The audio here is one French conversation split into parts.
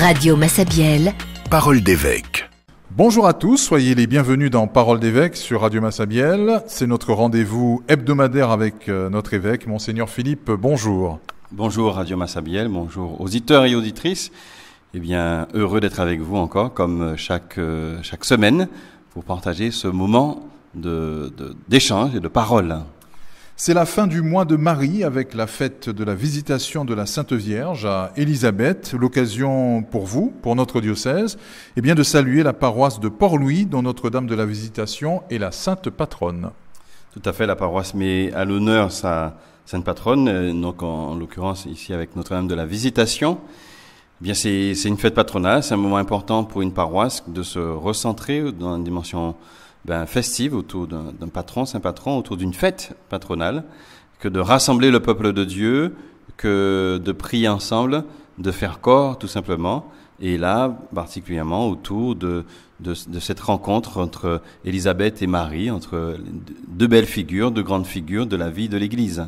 Radio Massabielle. Parole d'évêque. Bonjour à tous, soyez les bienvenus dans Parole d'évêque sur Radio Massabielle. C'est notre rendez-vous hebdomadaire avec euh, notre évêque, Monseigneur Philippe. Bonjour. Bonjour Radio Massabielle, bonjour auditeurs et auditrices. Eh bien, heureux d'être avec vous encore, comme chaque, euh, chaque semaine, pour partager ce moment d'échange de, et de parole. C'est la fin du mois de Marie avec la fête de la visitation de la Sainte Vierge à Élisabeth, l'occasion pour vous, pour notre diocèse, eh bien de saluer la paroisse de Port-Louis dont Notre-Dame de la Visitation est la sainte patronne. Tout à fait, la paroisse met à l'honneur sa sainte patronne, euh, donc en, l'occurrence ici avec Notre-Dame de la Visitation. Eh bien c'est une fête patronale, c'est un moment important pour une paroisse de se recentrer dans une dimension ben, festive autour d'un patron, saint patron, autour d'une fête patronale, que de rassembler le peuple de Dieu, que de prier ensemble, de faire corps tout simplement, et là particulièrement autour de, de, cette rencontre entre Élisabeth et Marie, entre deux belles figures, deux grandes figures de la vie de l'Église.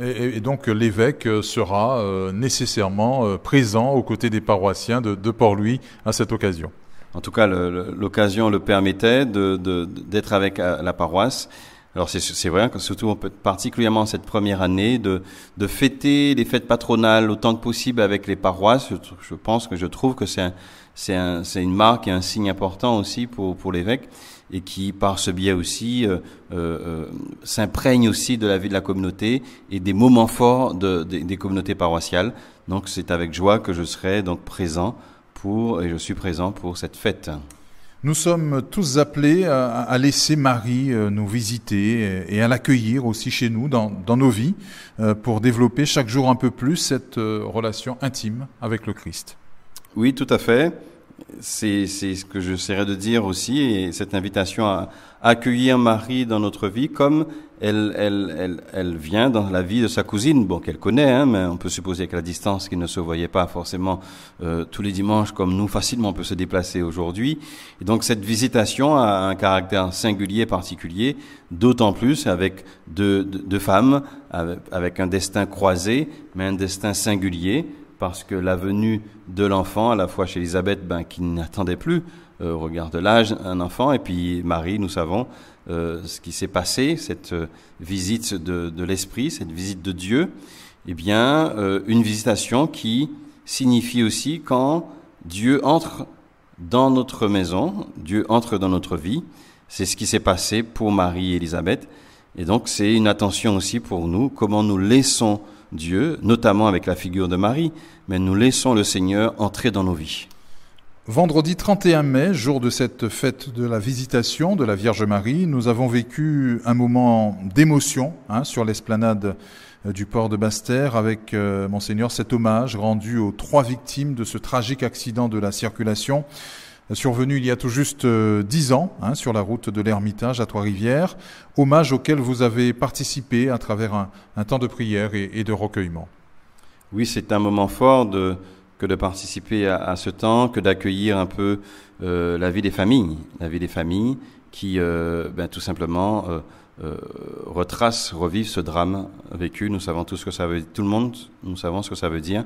Et, donc l'évêque sera euh, nécessairement euh, présent aux côtés des paroissiens de, de Port-Louis à cette occasion en tout cas l'occasion le, permettait, d'être avec euh, la paroisse. Alors c'est vrai, que surtout on peut, particulièrement cette première année, de, fêter les fêtes patronales autant que possible avec les paroisses. Je, pense que je trouve que c'est une marque et un signe important aussi pour, l'évêque et qui, par ce biais aussi, euh, euh, s'imprègne aussi de la vie de la communauté et des moments forts des communautés paroissiales. Donc c'est avec joie que je serai donc présent et je suis présent pour cette fête. Nous sommes tous appelés à, laisser Marie euh, nous visiter et à l'accueillir aussi chez nous, dans, nos vies, euh, pour développer chaque jour un peu plus cette euh, relation intime avec le Christ. Oui, tout à fait c'est ce que j'essaierai de dire aussi, et cette invitation à accueillir Marie dans notre vie comme elle, vient dans la vie de sa cousine, bon, qu'elle connaît, hein, mais on peut supposer qu'à la distance, qu'il ne se voyait pas forcément euh, tous les dimanches comme nous, facilement on peut se déplacer aujourd'hui. donc cette visitation a un caractère singulier, particulier, d'autant plus avec deux, femmes, avec un destin croisé, mais un destin singulier parce que la venue de l'enfant, à la fois chez Elisabeth, ben, qui n'attendait plus, regarde euh, regard de l'âge, un enfant, et puis Marie, nous savons euh, ce qui s'est passé, cette euh, visite de, l'Esprit, cette visite de Dieu, et eh bien, une visitation qui signifie aussi quand Dieu entre dans notre maison, Dieu entre dans notre vie, c'est ce qui s'est passé pour Marie et Elisabeth. et donc c'est une attention aussi pour nous, comment nous laissons Dieu, notamment avec la figure de Marie, mais nous laissons le Seigneur entrer dans nos vies. Vendredi 31 mai, jour de cette fête de la visitation de la Vierge Marie, nous avons vécu un moment d'émotion hein, sur l'esplanade euh, du port de basse avec euh, monseigneur cet hommage rendu aux trois victimes de ce tragique accident de la circulation survenu il y a tout juste euh, dix ans hein, sur la route de l'Ermitage à Trois-Rivières, hommage auquel vous avez participé à travers un, temps de prière et, de recueillement. Oui, c'est un moment fort de, que de participer à, ce temps, que d'accueillir un peu euh, la vie des familles, la vie des familles qui, euh, ben, tout simplement, euh, retrace, ce drame vécu. Nous savons tout ce que ça veut dire, tout le monde, nous savons ce que ça veut dire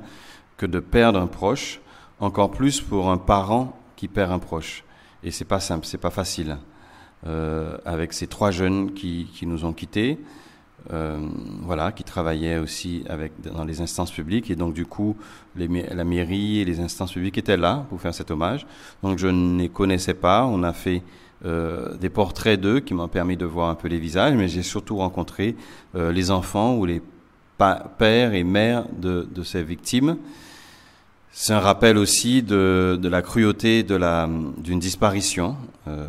que de perdre un proche, encore plus pour un parent qui perd un proche. Et c'est pas simple, c'est pas facile. Euh, avec ces trois jeunes qui, qui nous ont quittés, euh, voilà, qui travaillaient aussi avec, dans les instances publiques. Et donc, du coup, les, la mairie et les instances publiques étaient là pour faire cet hommage. Donc, je ne les connaissais pas. On a fait euh, des portraits d'eux qui m'ont permis de voir un peu les visages, mais j'ai surtout rencontré euh, les enfants ou les pères et mères de, de ces victimes. C'est un rappel aussi de, de la cruauté de la, d'une disparition, euh,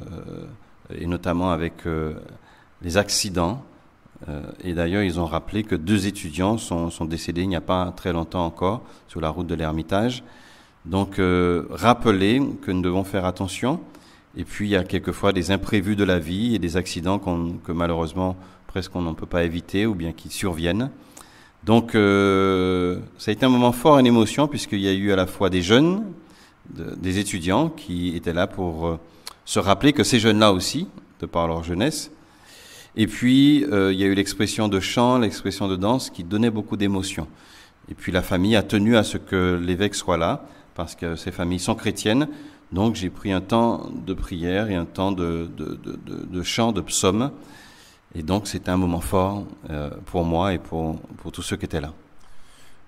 et notamment avec euh, les accidents. Euh, et d'ailleurs, ils ont rappelé que deux étudiants sont, sont, décédés il n'y a pas très longtemps encore sur la route de l'Ermitage. Donc, rappeler que nous devons faire attention. Et puis, il y a quelquefois des imprévus de la vie et des accidents que malheureusement, presque on n'en peut pas éviter ou bien qui surviennent. Donc euh, ça a été un moment fort une émotion puisqu'il y a eu à la fois des jeunes, des étudiants qui étaient là pour euh, se rappeler que ces jeunes-là aussi, de par leur jeunesse, et puis euh, il y a eu l'expression de chant, l'expression de danse qui donnait beaucoup d'émotion. Et puis la famille a tenu à ce que l'évêque soit là parce que ces familles sont chrétiennes. Donc j'ai pris un temps de prière et un temps de, de, de, de chant, de psaume. Et donc c'était un moment fort euh, pour moi et pour, pour tous ceux qui étaient là.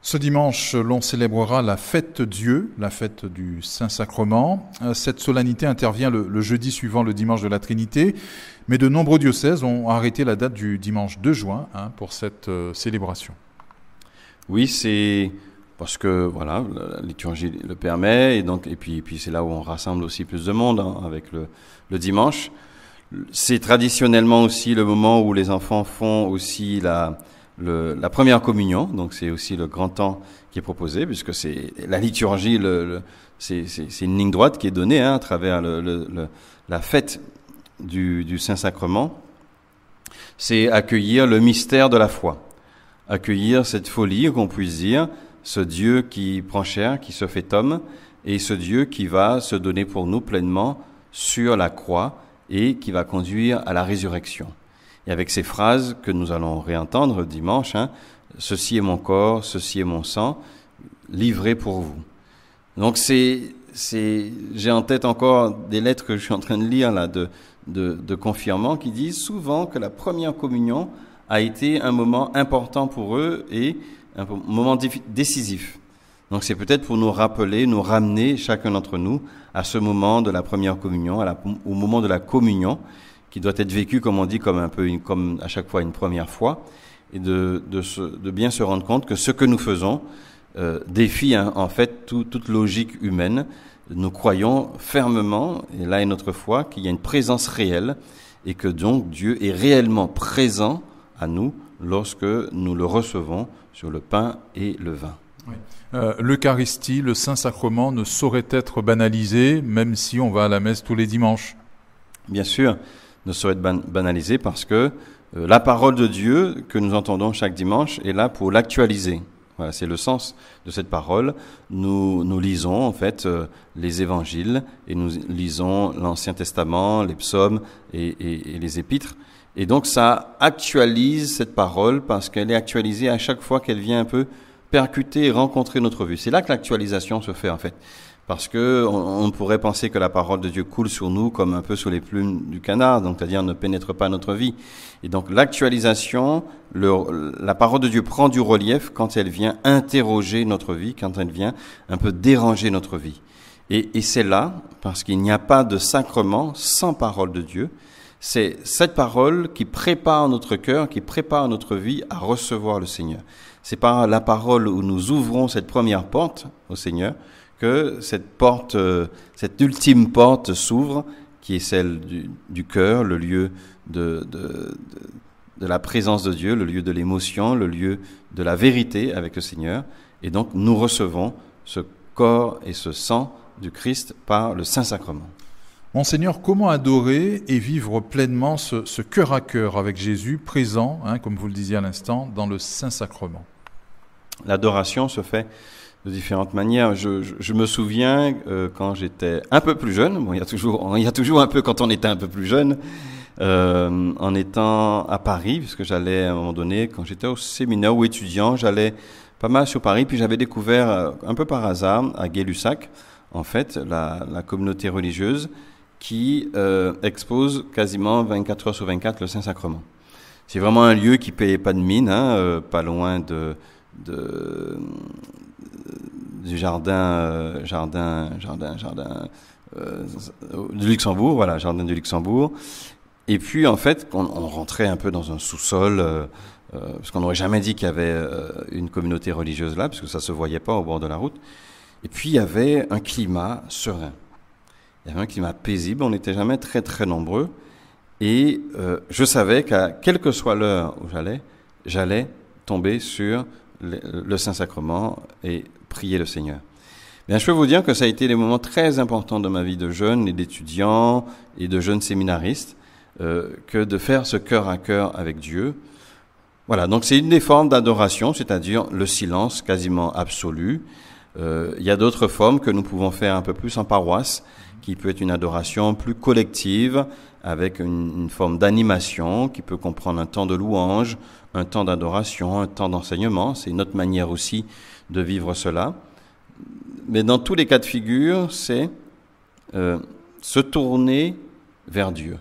Ce dimanche, l'on célébrera la fête Dieu, la fête du Saint-Sacrement. Euh, cette solennité intervient le, jeudi suivant le dimanche de la Trinité, mais de nombreux diocèses ont arrêté la date du dimanche 2 juin hein, pour cette euh, célébration. Oui, c'est parce que voilà, la liturgie le permet, et, donc, et puis, puis c'est là où on rassemble aussi plus de monde hein, avec le, le dimanche. C'est traditionnellement aussi le moment où les enfants font aussi la, première communion, donc c'est aussi le grand temps qui est proposé, puisque c'est la liturgie, c'est, une ligne droite qui est donnée hein, à travers la fête du Saint-Sacrement. C'est accueillir le mystère de la foi, accueillir cette folie, qu'on puisse dire, ce Dieu qui prend chair, qui se fait homme, et ce Dieu qui va se donner pour nous pleinement sur la croix et qui va conduire à la résurrection. Et avec ces phrases que nous allons réentendre dimanche, hein, ceci est mon corps, ceci est mon sang, livré pour vous. Donc c'est, c'est, j'ai en tête encore des lettres que je suis en train de lire là de, de, de confirmants qui disent souvent que la première communion a été un moment important pour eux et un moment décisif. Donc c'est peut-être pour nous rappeler, nous ramener chacun d'entre nous à ce moment de la première communion, au moment de la communion, qui doit être vécu, comme on dit, comme un peu comme à chaque fois une première fois, et de, bien se rendre compte que ce que nous faisons euh, défie hein, en fait toute logique humaine. Nous croyons fermement, et là est notre foi, qu'il y a une présence réelle et que donc Dieu est réellement présent à nous lorsque nous le recevons sur le pain et le vin. Euh, L'Eucharistie, le Saint-Sacrement ne saurait être banalisé, même si on va à la messe tous les dimanches. Bien sûr, ne saurait être banalisé parce que euh, la parole de Dieu que nous entendons chaque dimanche est là pour l'actualiser. Voilà, c'est le sens de cette parole. Nous, nous lisons en fait euh, les évangiles et nous lisons l'Ancien Testament, les psaumes et les épîtres. Et donc ça actualise cette parole parce qu'elle est actualisée à chaque fois qu'elle vient un peu percuter rencontrer notre vue. C'est là que l'actualisation se fait en fait. Parce que on, pourrait penser que la parole de Dieu coule sur nous comme un peu sous les plumes du canard, donc c'est-à-dire ne pénètre pas notre vie. Et donc l'actualisation, la parole de Dieu prend du relief quand elle vient interroger notre vie, quand elle vient un peu déranger notre vie. Et, et c'est là, parce qu'il n'y a pas de sacrement sans parole de Dieu, c'est cette parole qui prépare notre cœur, qui prépare notre vie à recevoir le Seigneur. C'est par la parole où nous ouvrons cette première porte au Seigneur que cette porte, euh, cette ultime porte s'ouvre, qui est celle du, cœur, le lieu de, la présence de Dieu, le lieu de l'émotion, le lieu de la vérité avec le Seigneur. Et donc nous recevons ce corps et ce sang du Christ par le Saint-Sacrement. Monseigneur, comment adorer et vivre pleinement ce, ce cœur à cœur avec Jésus présent, hein, comme vous le disiez à l'instant, dans le Saint-Sacrement L'adoration se fait de différentes manières. Je, me souviens euh, quand j'étais un peu plus jeune, bon, il, y a toujours, il toujours un peu quand on était un peu plus jeune, euh, en étant à Paris, puisque j'allais à un moment donné, quand j'étais au séminaire ou étudiant, j'allais pas mal sur Paris, puis j'avais découvert euh, un peu par hasard à Gay-Lussac, en fait, la communauté religieuse qui euh, expose quasiment 24 heures sur 24 le Saint-Sacrement. C'est vraiment un lieu qui paye pas de mine, hein, euh, pas loin de, de euh, du euh, jardin, jardin, jardin, jardin du Luxembourg, voilà, jardin du Luxembourg. Et puis en fait, on, on rentrait un peu dans un sous-sol. parce qu'on n'aurait jamais dit qu'il y avait une communauté religieuse là, parce que ça se voyait pas au bord de la route. Et puis il y avait un climat serein. Il y avait un climat paisible, on n'était jamais très très nombreux. Et euh, je savais qu'à quelle que soit l'heure où j'allais, j'allais tomber sur le, le Saint-Sacrement et prier le Seigneur. Bien, je peux vous dire que ça a été des moments très importants de ma vie de jeune et d'étudiant et de jeune séminariste euh, que de faire ce cœur à cœur avec Dieu. Voilà, donc c'est une des formes d'adoration, c'est-à-dire le silence quasiment absolu, euh, il y a d'autres formes que nous pouvons faire un peu plus en paroisse, qui peut être une adoration plus collective, avec une, forme d'animation, qui peut comprendre un temps de louange, un temps d'adoration, un temps d'enseignement. C'est une autre manière aussi de vivre cela. Mais dans tous les cas de figure, c'est euh, se tourner vers Dieu.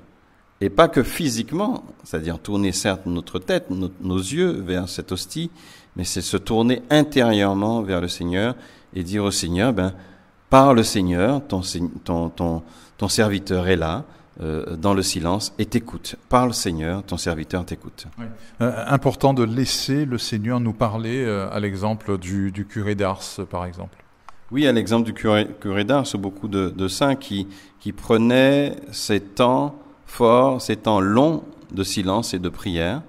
Et pas que physiquement, c'est-à-dire tourner certes notre tête, nos yeux vers cette hostie, mais c'est se tourner intérieurement vers le Seigneur et dire au Seigneur, ben, par le Seigneur, ton, ton, ton, serviteur est là, euh, dans le silence et t'écoute. Parle Seigneur, ton serviteur t'écoute. Euh, important de laisser le Seigneur nous parler, euh, à l'exemple du, curé d'Ars, par exemple. Oui, à l'exemple du curé, curé d'Ars, beaucoup de, saints qui, qui prenaient ces temps forts, ces temps longs de silence et de prière,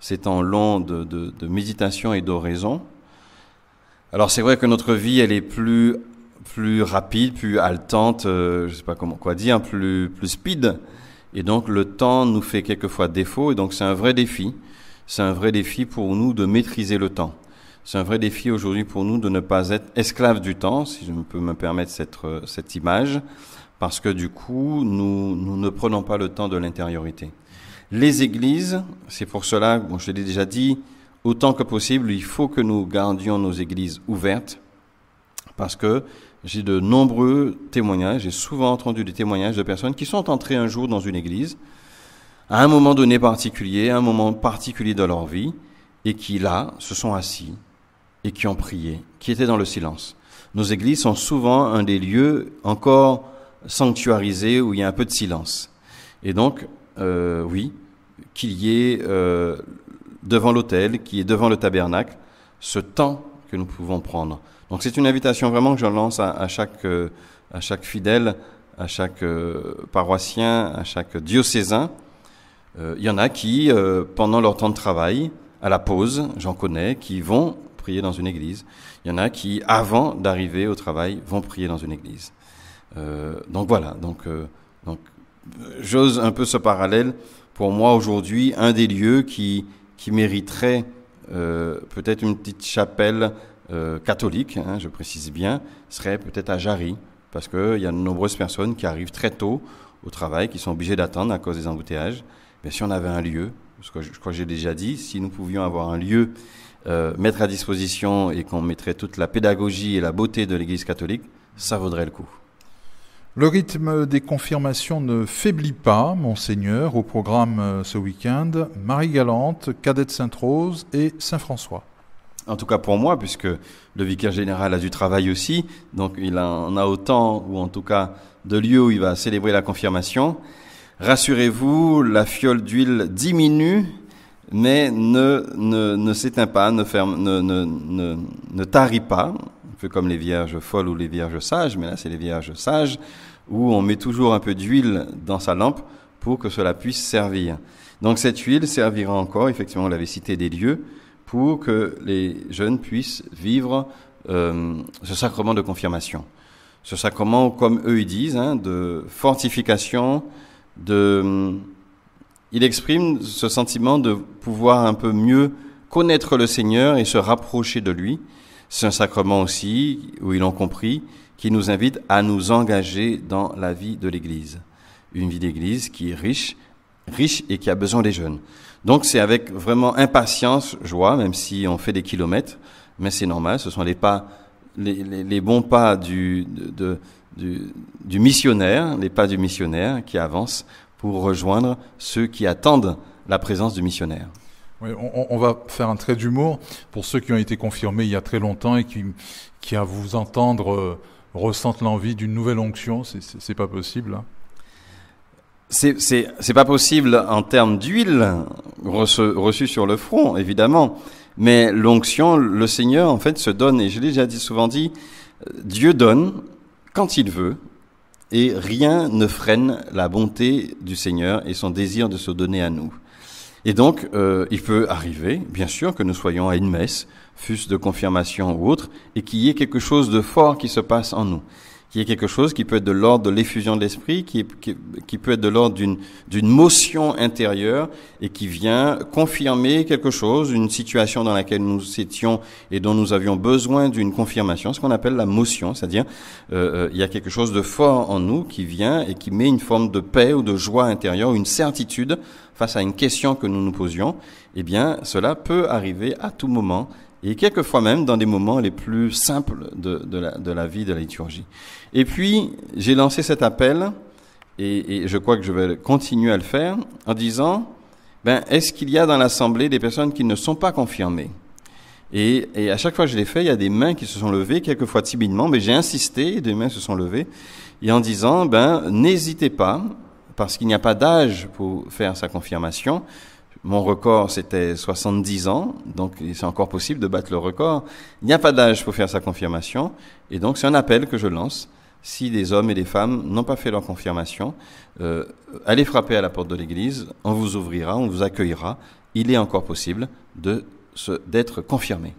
ces temps longs de, de méditation et d'oraison, alors c'est vrai que notre vie, elle est plus plus rapide, plus haletante, euh, je sais pas comment quoi dire, plus plus speed. Et donc le temps nous fait quelquefois défaut. Et donc c'est un vrai défi. C'est un vrai défi pour nous de maîtriser le temps. C'est un vrai défi aujourd'hui pour nous de ne pas être esclave du temps, si je peux me permettre cette euh, cette image, parce que du coup nous nous ne prenons pas le temps de l'intériorité. Les églises, c'est pour cela, bon, je l'ai déjà dit, autant que possible, il faut que nous gardions nos églises ouvertes parce que j'ai de nombreux témoignages, j'ai souvent entendu des témoignages de personnes qui sont entrées un jour dans une église, à un moment donné particulier, à un moment particulier de leur vie, et qui là se sont assis et qui ont prié, qui étaient dans le silence. Nos églises sont souvent un des lieux encore sanctuarisés où il y a un peu de silence. Et donc, euh, oui, qu'il y ait euh, devant l'autel, qui est devant le tabernacle, ce temps que nous pouvons prendre. Donc c'est une invitation vraiment que je lance à, chaque, euh, à chaque fidèle, à chaque euh, paroissien, à chaque diocésain. Euh, il y en a qui, pendant leur temps de travail, à la pause, j'en connais, qui vont prier dans une église. Il y en a qui, avant d'arriver au travail, vont prier dans une église. donc voilà, donc, donc j'ose un peu ce parallèle. Pour moi, aujourd'hui, un des lieux qui, qui mériterait euh, peut-être une petite chapelle euh, catholique, hein, je précise bien, serait peut-être à Jarry, parce qu'il y a de nombreuses personnes qui arrivent très tôt au travail, qui sont obligées d'attendre à cause des embouteillages. Mais si on avait un lieu, parce que je, crois que j'ai déjà dit, si nous pouvions avoir un lieu euh, mettre à disposition et qu'on mettrait toute la pédagogie et la beauté de l'Église catholique, ça vaudrait le coup. Le rythme des confirmations ne faiblit pas, monseigneur, au programme euh, ce week-end, Marie Galante, cadette Sainte-Rose et Saint-François. En tout cas pour moi, puisque le vicaire général a du travail aussi, donc il en a autant, ou en tout cas de lieux où il va célébrer la confirmation. Rassurez-vous, la fiole d'huile diminue, mais ne, ne, s'éteint pas, ne, ferme, ne, ne tarit pas, un peu comme les vierges folles ou les vierges sages, mais là c'est les vierges sages où on met toujours un peu d'huile dans sa lampe pour que cela puisse servir. Donc cette huile servira encore, effectivement, on l'avait cité, des lieux, pour que les jeunes puissent vivre euh, ce sacrement de confirmation. Ce sacrement, comme eux ils disent, hein, de fortification, de... Euh, Il exprime ce sentiment de pouvoir un peu mieux connaître le Seigneur et se rapprocher de lui. C'est un sacrement aussi où ils l'ont compris qui nous invite à nous engager dans la vie de l'Église. Une vie d'Église qui est riche, riche et qui a besoin des jeunes. Donc c'est avec vraiment impatience, joie, même si on fait des kilomètres, mais c'est normal, ce sont les pas, les, les, bons pas du, de, du, du, missionnaire, les pas du missionnaire qui avancent pour rejoindre ceux qui attendent la présence du missionnaire. on, on, va faire un trait d'humour pour ceux qui ont été confirmés il y a très longtemps et qui, qui à vous entendre euh, ressentent l'envie d'une nouvelle onction. C'est pas possible. Hein. C'est pas possible en termes d'huile reçue reçu sur le front, évidemment. Mais l'onction, le Seigneur, en fait, se donne, et je l'ai déjà dit, souvent dit, Dieu donne quand il veut, et rien ne freine la bonté du Seigneur et son désir de se donner à nous. Et donc, euh, il peut arriver, bien sûr, que nous soyons à une messe, fût-ce de confirmation ou autre, et qu'il y ait quelque chose de fort qui se passe en nous qui est quelque chose qui peut être de l'ordre de l'effusion de l'esprit, qui, qui, peut être de l'ordre d'une, d'une motion intérieure et qui vient confirmer quelque chose, une situation dans laquelle nous étions et dont nous avions besoin d'une confirmation, ce qu'on appelle la motion, c'est-à-dire euh, euh, il y a quelque chose de fort en nous qui vient et qui met une forme de paix ou de joie intérieure, une certitude face à une question que nous nous posions. Eh bien, cela peut arriver à tout moment et quelquefois même dans des moments les plus simples de, la, vie de la liturgie. Et puis, j'ai lancé cet appel, et, je crois que je vais continuer à le faire, en disant, ben, est-ce qu'il y a dans l'Assemblée des personnes qui ne sont pas confirmées et, à chaque fois que je l'ai fait, il y a des mains qui se sont levées, quelquefois timidement, mais j'ai insisté, des mains se sont levées, et en disant, ben, n'hésitez pas, parce qu'il n'y a pas d'âge pour faire sa confirmation, mon record, c'était 70 ans, donc c'est encore possible de battre le record. Il n'y a pas d'âge pour faire sa confirmation, et donc c'est un appel que je lance. Si des hommes et des femmes n'ont pas fait leur confirmation, euh, allez frapper à la porte de l'Église, on vous ouvrira, on vous accueillera. Il est encore possible de d'être confirmé.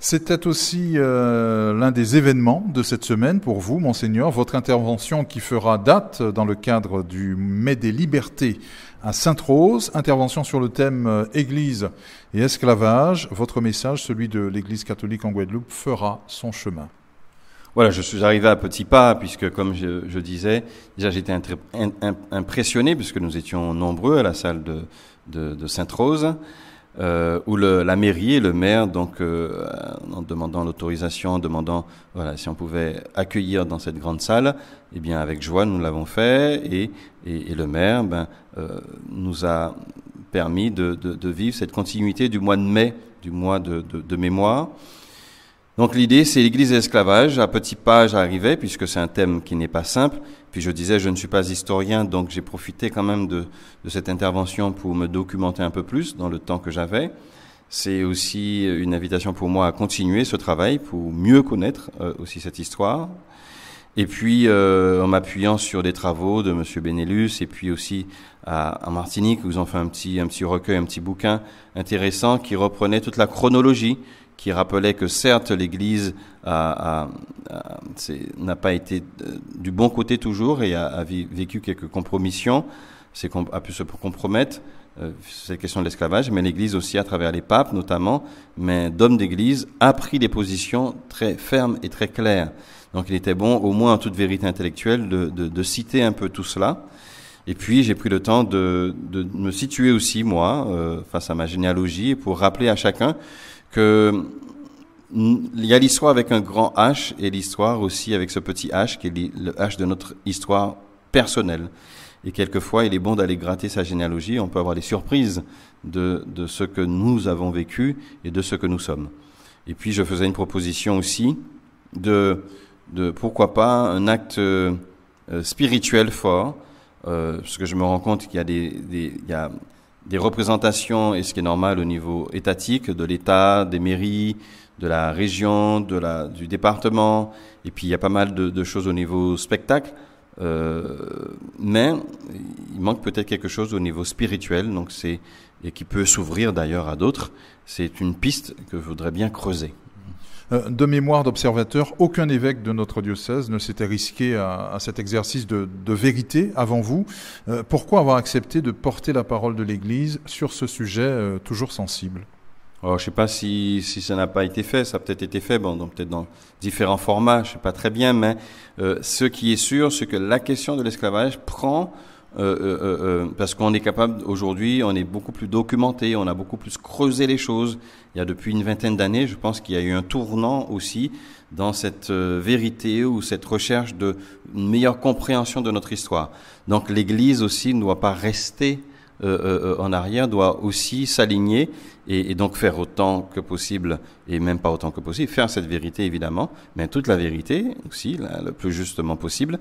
C'était aussi euh, l'un des événements de cette semaine pour vous, monseigneur, votre intervention qui fera date dans le cadre du Mai des libertés à Sainte-Rose. Intervention sur le thème euh, Église et esclavage. Votre message, celui de l'Église catholique en Guadeloupe, fera son chemin. Voilà, je suis arrivé à petits pas, puisque comme je, disais, déjà j'étais impressionné, puisque nous étions nombreux à la salle de, Sainte-Rose, euh, où la mairie et le maire donc, euh, euh, en demandant l'autorisation, en demandant voilà, si on pouvait accueillir dans cette grande salle. Eh bien, avec joie, nous l'avons fait et, et, le maire ben, euh, nous a permis de, de, vivre cette continuité du mois de mai, du mois de, de mémoire. Donc l'idée, c'est l'Église et l'esclavage. À petits pas, j'arrivais, puisque c'est un thème qui n'est pas simple. Puis je disais, je ne suis pas historien, donc j'ai profité quand même de, de, cette intervention pour me documenter un peu plus dans le temps que j'avais. C'est aussi une invitation pour moi à continuer ce travail pour mieux connaître euh, aussi cette histoire. Et puis, euh, en m'appuyant sur des travaux de Monsieur Benelus et puis aussi à, Martinique, où ils ont fait un petit, un petit recueil, un petit bouquin intéressant qui reprenait toute la chronologie, qui rappelait que certes l'Église n'a pas été euh, du bon côté toujours et a, a vécu quelques compromissions, a pu se compromettre, euh, cette question de l'esclavage, mais l'Église aussi, à travers les papes notamment, mais d'hommes d'Église, a pris des positions très fermes et très claires. Donc il était bon, au moins en toute vérité intellectuelle, de, de, de citer un peu tout cela. Et puis j'ai pris le temps de, de, me situer aussi, moi, euh, face à ma généalogie, pour rappeler à chacun que il y a l'histoire avec un grand H et l'histoire aussi avec ce petit H qui est le H de notre histoire personnelle. Et quelquefois, il est bon d'aller gratter sa généalogie. On peut avoir des surprises de, ce que nous avons vécu et de ce que nous sommes. Et puis, je faisais une proposition aussi de, de pourquoi pas un acte euh, spirituel fort, euh, parce que je me rends compte qu'il y a des, représentations, et ce qui est normal au niveau étatique, de l'État, des mairies, de la région, de la, du département, et puis il y a pas mal de, de choses au niveau spectacle. Euh, mais il manque peut-être quelque chose au niveau spirituel, donc et qui peut s'ouvrir d'ailleurs à d'autres. C'est une piste que je voudrais bien creuser. Euh, de mémoire d'observateur, aucun évêque de notre diocèse ne s'était risqué à, cet exercice de, vérité avant vous. Euh, pourquoi avoir accepté de porter la parole de l'Église sur ce sujet toujours sensible je ne sais pas si, si ça n'a pas été fait, ça a peut-être été fait, bon, donc peut-être dans différents formats, je ne sais pas très bien, mais euh, ce qui est sûr, c'est que la question de l'esclavage prend, euh euh, euh, euh, parce qu'on est capable aujourd'hui, on est beaucoup plus documenté, on a beaucoup plus creusé les choses. Il y a depuis une vingtaine d'années, je pense qu'il y a eu un tournant aussi dans cette euh, vérité ou cette recherche de meilleure compréhension de notre histoire. Donc l'Église aussi ne doit pas rester euh, en arrière doit aussi s'aligner et, donc faire autant que possible, et même pas autant que possible, faire cette vérité évidemment, mais toute la vérité aussi, le plus justement possible.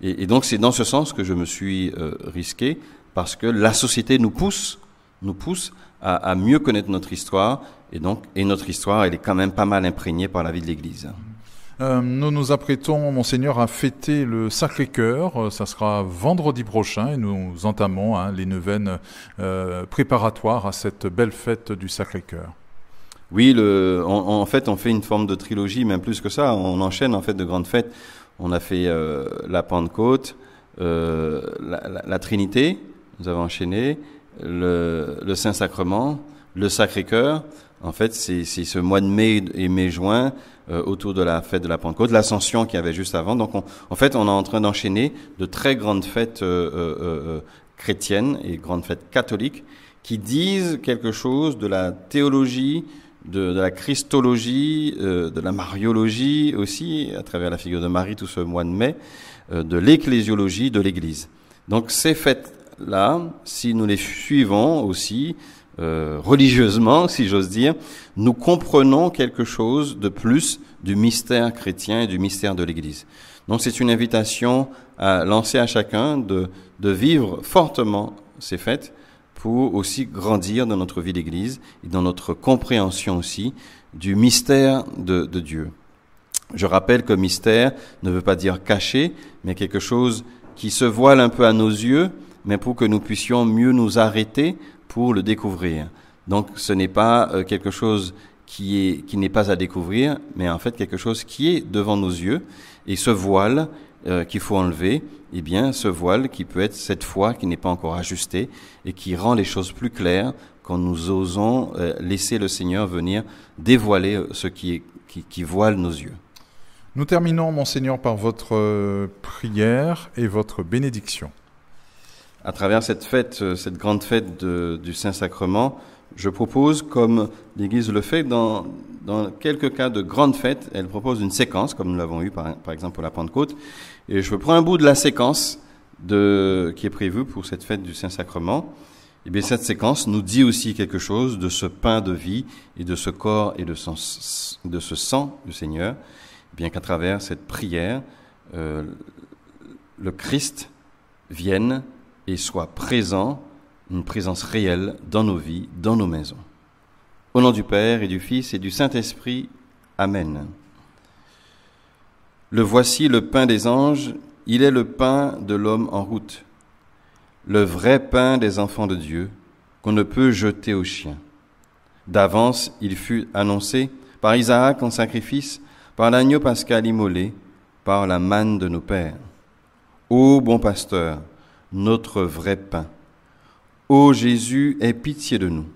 Et, donc c'est dans ce sens que je me suis euh, risqué, parce que la société nous pousse, nous pousse à, à, mieux connaître notre histoire, et donc et notre histoire, elle est quand même pas mal imprégnée par la vie de l'Église. Euh, nous nous apprêtons, Monseigneur, à fêter le Sacré-Cœur. Euh, ça sera vendredi prochain et nous entamons hein, les neuvaines euh, préparatoires à cette belle fête du Sacré-Cœur. Oui, en fait, on fait une forme de trilogie, même plus que ça. On enchaîne en fait de grandes fêtes. On a fait la Pentecôte, la, Trinité, nous avons enchaîné, le, le Saint-Sacrement, le Sacré-Cœur. En fait, c'est ce mois de mai et mai-juin euh, autour de la fête de la Pentecôte, l'Ascension qu'il y avait juste avant. Donc, en fait, on est en train d'enchaîner de très grandes fêtes euh, euh, chrétiennes et grandes fêtes catholiques qui disent quelque chose de la théologie, de, de la christologie, de la mariologie aussi, à travers la figure de Marie tout ce mois de mai, de l'ecclésiologie de l'Église. Donc, ces fêtes là, si nous les suivons aussi, euh, religieusement, si j'ose dire, nous comprenons quelque chose de plus du mystère chrétien et du mystère de l'Église. Donc c'est une invitation à lancer à chacun de, de vivre fortement ces fêtes pour aussi grandir dans notre vie d'Église et dans notre compréhension aussi du mystère de, de Dieu. Je rappelle que mystère ne veut pas dire caché, mais quelque chose qui se voile un peu à nos yeux, mais pour que nous puissions mieux nous arrêter pour le découvrir. Donc ce n'est pas euh, quelque chose qui est qui n'est pas à découvrir, mais en fait quelque chose qui est devant nos yeux et ce voile euh, qu'il faut enlever, eh bien ce voile qui peut être cette foi qui n'est pas encore ajustée et qui rend les choses plus claires quand nous osons euh, laisser le Seigneur venir dévoiler ce qui est qui, qui voile nos yeux. Nous terminons, Monseigneur, par votre prière et votre bénédiction à travers cette fête, euh, cette grande fête du Saint-Sacrement, je propose, comme l'Église le fait dans, dans quelques cas de grandes fêtes, elle propose une séquence, comme nous l'avons eu par, exemple pour la Pentecôte. Et je prends un bout de la séquence de, qui est prévue pour cette fête du Saint-Sacrement. Et eh bien cette séquence nous dit aussi quelque chose de ce pain de vie et de ce corps et de, de ce sang du Seigneur. Et bien qu'à travers cette prière, euh, le Christ vienne et soit présent, une présence réelle dans nos vies, dans nos maisons. Au nom du Père et du Fils et du Saint-Esprit, Amen. Le voici le pain des anges, il est le pain de l'homme en route, le vrai pain des enfants de Dieu, qu'on ne peut jeter aux chiens. D'avance, il fut annoncé par Isaac en sacrifice, par l'agneau pascal immolé, par la manne de nos pères. Ô bon pasteur, notre vrai pain. Ô Jésus, aie pitié de nous.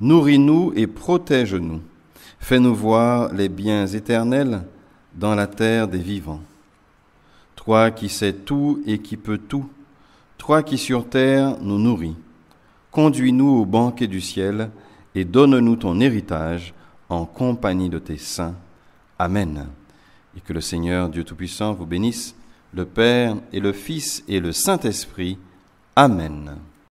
Nourris-nous et protège-nous. Fais-nous voir les biens éternels dans la terre des vivants. Toi qui sais tout et qui peux tout, toi qui sur terre nous nourris, conduis-nous au banquet du ciel et donne-nous ton héritage en compagnie de tes saints. Amen. Et que le Seigneur Dieu Tout-Puissant vous bénisse le Père et le Fils et le Saint-Esprit. Amen.